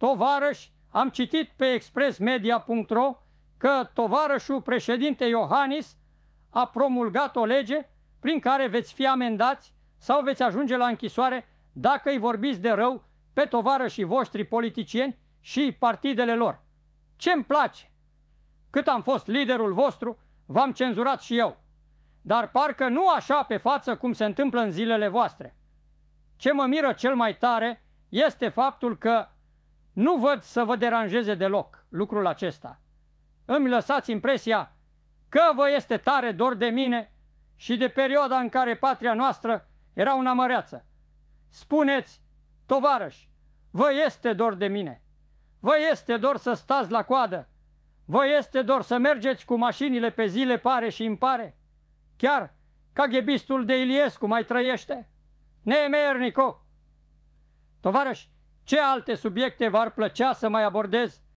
Tovarăși, am citit pe expressmedia.ro că tovarășul președinte Iohannis a promulgat o lege prin care veți fi amendați sau veți ajunge la închisoare dacă îi vorbiți de rău pe tovarășii voștri politicieni și partidele lor. Ce-mi place? Cât am fost liderul vostru, v-am cenzurat și eu. Dar parcă nu așa pe față cum se întâmplă în zilele voastre. Ce mă miră cel mai tare este faptul că nu văd să vă deranjeze deloc lucrul acesta. Îmi lăsați impresia că vă este tare dor de mine și de perioada în care patria noastră era una măreață. Spuneți, tovarăși, vă este dor de mine. Vă este dor să stați la coadă. Vă este dor să mergeți cu mașinile pe zile pare și impare. Chiar caghebistul de Iliescu mai trăiește. Nemernico! Tovarăși, ce alte subiecte v-ar plăcea să mai abordez?